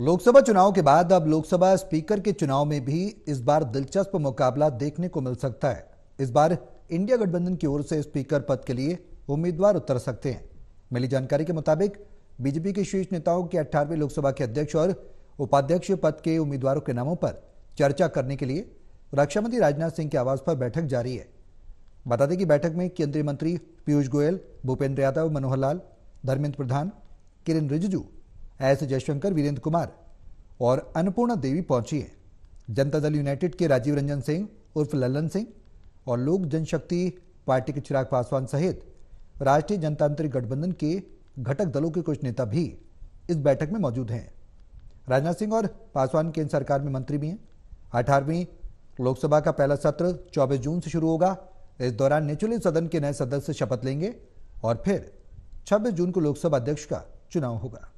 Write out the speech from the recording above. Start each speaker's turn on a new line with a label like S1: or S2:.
S1: लोकसभा चुनाव के बाद अब लोकसभा स्पीकर के चुनाव में भी इस बार दिलचस्प मुकाबला देखने को मिल सकता है इस बार इंडिया गठबंधन की ओर से स्पीकर पद के लिए उम्मीदवार उतर सकते हैं मिली जानकारी के मुताबिक बीजेपी के शीर्ष नेताओं के 18वीं लोकसभा के अध्यक्ष और उपाध्यक्ष पद के उम्मीदवारों के नामों पर चर्चा करने के लिए रक्षा मंत्री राजनाथ सिंह के आवास पर बैठक जारी है बता दें कि बैठक में केंद्रीय मंत्री पीयूष गोयल भूपेंद्र यादव मनोहर लाल धर्मेंद्र प्रधान किरेन रिजिजू एस जयशंकर वीरेंद्र कुमार और अन्नपूर्णा देवी पहुंची हैं जनता दल यूनाइटेड के राजीव रंजन सिंह उर्फ लल्लन सिंह और लोक जनशक्ति पार्टी के चिराग पासवान सहित राष्ट्रीय जनतांत्रिक गठबंधन के घटक दलों के कुछ नेता भी इस बैठक में मौजूद हैं राजनाथ सिंह और पासवान केंद्र सरकार में मंत्री भी हैं अठारहवीं लोकसभा का पहला सत्र 24 जून से शुरू होगा इस दौरान निचले सदन के नए सदस्य शपथ लेंगे और फिर 26 जून को लोकसभा अध्यक्ष का चुनाव होगा